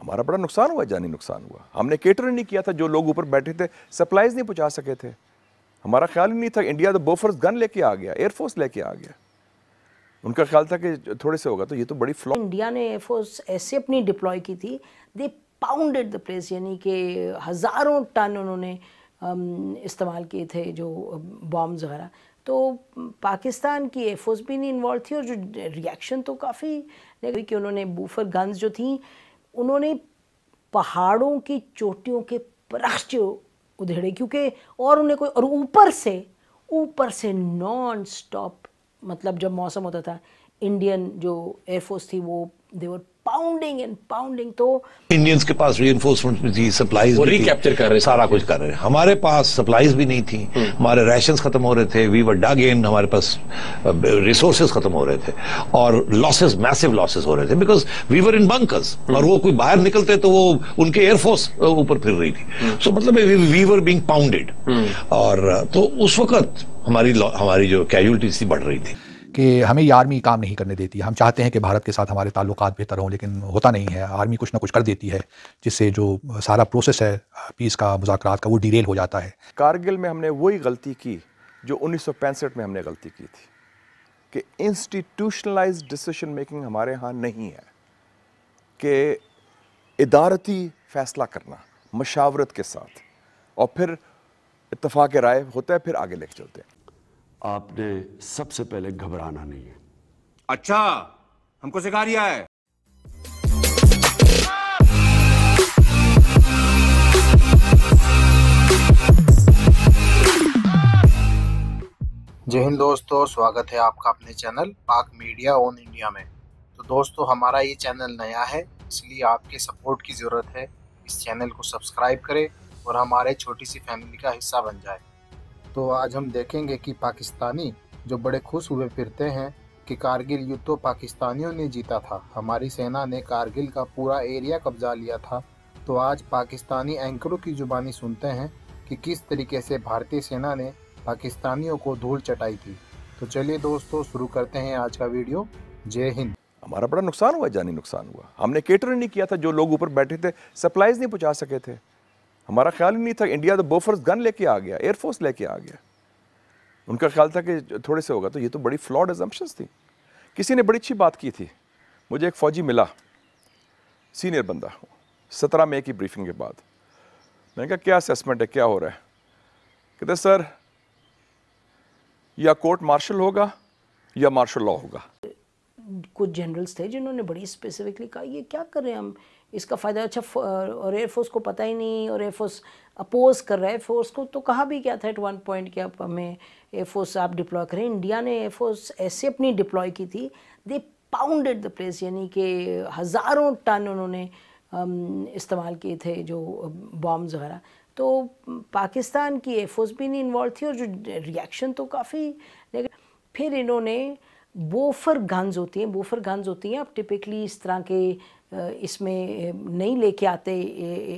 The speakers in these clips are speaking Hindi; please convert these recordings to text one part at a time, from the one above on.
हमारा बड़ा नुकसान हुआ जानी नुकसान हुआ हमने केटर नहीं किया था जो लोग ऊपर बैठे थे सप्लाईज नहीं पहुंचा सके थे हमारा ख्याल ही नहीं था इंडिया तो बोफर्स गन लेके आ गया एयरफोर्स लेके आ गया उनका ख्याल था कि थोड़े से होगा तो ये तो बड़ी फ्लॉ इंडिया ने एयरफोर्स ऐसे अपनी डिप्लॉय की थी दे पाउंडेड द प्लेस यानी कि हज़ारों टन उन्होंने इस्तेमाल किए थे जो बॉम्ब्स वगैरह तो पाकिस्तान की एयरफोर्स भी नहीं इन्वॉल्व थी और जो रिएक्शन तो काफ़ी कि उन्होंने बूफर गन्स जो थी उन्होंने पहाड़ों की चोटियों के प्राश्च्य उधेड़े क्योंकि और उन्हें कोई और ऊपर से ऊपर से नॉन स्टॉप मतलब जब मौसम होता था इंडियन जो एयरफोर्स थी वो देवर पाउंडिंग एंड पाउंडिंग तो इंडियंस के पास री एनफोर्समेंट भी थी सप्लाईज भी रिकैप्चर कर रहे सारा कुछ कर रहे हमारे पास सप्लाईज भी नहीं थी हम्म। हमारे राशन खत्म हो रहे थे वी वर डग इन हमारे पास रिसोर्सेज खत्म हो रहे थे और लॉसेज मैसिव लॉसेज हो रहे थे because we were in bunkers और वो कोई बाहर निकलते तो वो उनके एयरफोर्स ऊपर फिर रही थी सो हम्म। मतलब वी वर बींग पाउंडेड और तो उस वक्त हमारी हमारी जो कैजुअलिटीज थी बढ़ रही थी कि हमें ये आर्मी काम नहीं करने देती हम चाहते हैं कि भारत के साथ हमारे ताल्लुक बेहतर हों लेकिन होता नहीं है आर्मी कुछ ना कुछ कर देती है जिससे जो सारा प्रोसेस है पीस का मुजाकर का वो डिरेल हो जाता है कारगिल में हमने वही गलती की जो उन्नीस में हमने गलती की थी कि इंस्टीट्यूशनलाइज डिसीशन मेकिंग हमारे यहाँ नहीं है कि इदारती फैसला करना मशावरत के साथ और फिर इतफाक़ राय होता है फिर आगे लेके चलते हैं आपने सबसे पहले घबराना नहीं है अच्छा हमको सिखा रिया है जय हिंद दोस्तों स्वागत है आपका अपने चैनल पाक मीडिया ऑन इंडिया में तो दोस्तों हमारा ये चैनल नया है इसलिए आपके सपोर्ट की ज़रूरत है इस चैनल को सब्सक्राइब करें और हमारे छोटी सी फैमिली का हिस्सा बन जाए तो आज हम देखेंगे कि पाकिस्तानी जो बड़े खुश हुए फिरते हैं कि कारगिल युद्ध तो पाकिस्तानियों ने जीता था हमारी सेना ने कारगिल का पूरा एरिया कब्जा लिया था तो आज पाकिस्तानी एंकरों की जुबानी सुनते हैं कि किस तरीके से भारतीय सेना ने पाकिस्तानियों को धूल चटाई थी तो चलिए दोस्तों शुरू करते हैं आज का वीडियो जय हिंद हमारा बड़ा नुकसान हुआ जानी नुकसान हुआ हमने केटर नहीं किया था जो लोग ऊपर बैठे थे सप्लाईज नहीं पहुँचा सके थे हमारा ख्याल ही नहीं था इंडिया तो बोफर्स गन लेके आ गया एयरफोर्स लेके आ गया उनका ख्याल था कि थोड़े से होगा तो ये तो बड़ी फ्लॉड एजम्पन्स थी किसी ने बड़ी अच्छी बात की थी मुझे एक फ़ौजी मिला सीनियर बंदा सत्रह मई की ब्रीफिंग के बाद मैंने कहा क्या असेसमेंट है क्या हो रहा है कहते सर या कोर्ट मार्शल होगा या मार्शल लॉ होगा कुछ जनरल्स थे जिन्होंने बड़ी स्पेसिफिकली कहा ये क्या कर रहे हैं हम इसका फ़ायदा अच्छा और एयरफोर्स को पता ही नहीं और एयरफोर्स अपोज कर रहा है एयरफोर्स को तो कहा भी क्या था एट वन पॉइंट कि आप हमें एयरफोर्स आप डिप्लॉय करें इंडिया ने एयरफोर्स ऐसे अपनी डिप्लॉय की थी दे पाउंडेड द प्लेस यानी कि हज़ारों टन उन्होंने इस्तेमाल किए थे जो बॉम्ब्स वगैरह तो पाकिस्तान की एयरफोर्स भी नहीं इन्वॉल्व थी और जो रिएक्शन तो काफ़ी फिर इन्होंने बोफर गन्स होती हैं बोफर गन्स होती हैं आप टिपिकली इस तरह के इसमें नहीं लेके आते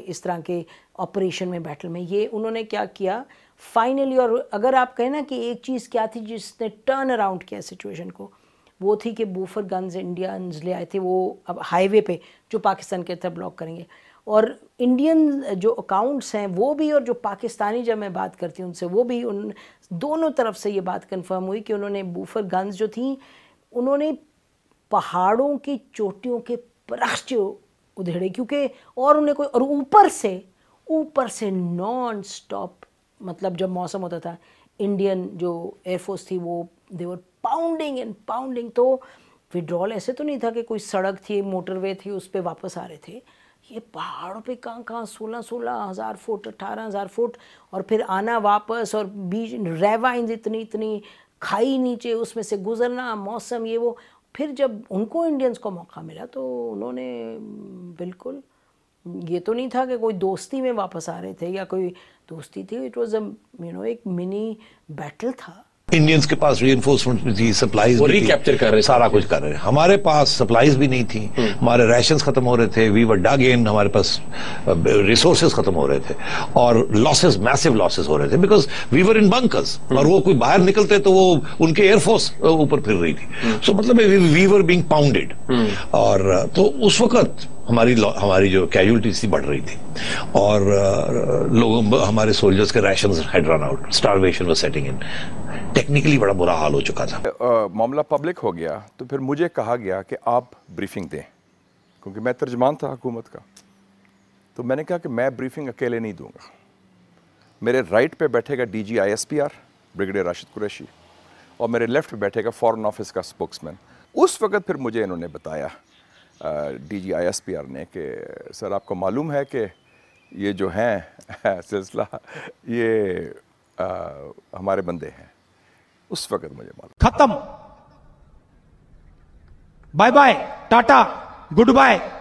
इस तरह के ऑपरेशन में बैटल में ये उन्होंने क्या किया फाइनली और अगर आप कहें ना कि एक चीज़ क्या थी जिसने टर्न अराउंड किया सिचुएशन को वो थी कि बोफर गन्स इंडियंस ले आए थे वो अब हाईवे पे जो पाकिस्तान के तरफ ब्लॉक करेंगे और इंडियन जो अकाउंट्स हैं वो भी और जो पाकिस्तानी जब मैं बात करती हूँ उनसे वो भी उन दोनों तरफ से ये बात कंफर्म हुई कि उन्होंने बूफर गन्स जो थी उन्होंने पहाड़ों की चोटियों के पराश्च उधेड़े क्योंकि और उन्हें कोई और ऊपर से ऊपर से नॉन स्टॉप मतलब जब मौसम होता था इंडियन जो एयरफोर्स थी वो देवर पाउंडिंग एंड पाउंडिंग तो विड्रॉल ऐसे तो नहीं था कि कोई सड़क थी मोटरवे थी उस पर वापस आ रहे थे ये पहाड़ों पे कहाँ कहाँ सोलह सोलह हज़ार फुट अठारह हज़ार फुट और फिर आना वापस और बीच रेवाइंस इतनी इतनी खाई नीचे उसमें से गुजरना मौसम ये वो फिर जब उनको इंडियंस को मौका मिला तो उन्होंने बिल्कुल ये तो नहीं था कि कोई दोस्ती में वापस आ रहे थे या कोई दोस्ती थी it was a you know एक मिनी बैटल था इंडियंस के पास री एनफोर्समेंट नहीं थी सप्लाई भी कर रहे सारा कुछ कर रहे हमारे पास सप्लाईज भी नहीं थी हम्म। हमारे राशन खत्म हो रहे थे वी वर डग इन हमारे पास रिसोर्सेज खत्म हो रहे थे और लॉसेज मैसिव लॉसेज हो रहे थे because we were in bunkers और वो कोई बाहर निकलते तो वो उनके एयरफोर्स ऊपर फिर रही थी सो हम्म। so, मतलब वी वर बींग पाउंडेड और तो उस वक्त हमारी हमारी जो कैजुअलिटीज थी बढ़ रही थी और लोगों हमारे सोल्जर्स के ration run out starvation was setting in technically बड़ा बुरा हाल हो चुका था मामला पब्लिक हो गया तो फिर मुझे कहा गया कि आप ब्रीफिंग दें क्योंकि मैं तर्जमान था हुकूमत का तो मैंने कहा कि मैं ब्रीफिंग अकेले नहीं दूंगा मेरे राइट पे बैठेगा D G I S P R brigadier Rashid Qureshi और मेरे लेफ्ट पे बैठेगा फॉरेन ऑफिस का स्पोक्समैन उस वक्त फिर मुझे इन्होंने बताया D G I S P R ने कि सर आपको मालूम है कि ये जो हैं सिलसिला ये आ, हमारे बंदे हैं उस वक़्त मुझे मालूम ख़त्म bye bye tata good bye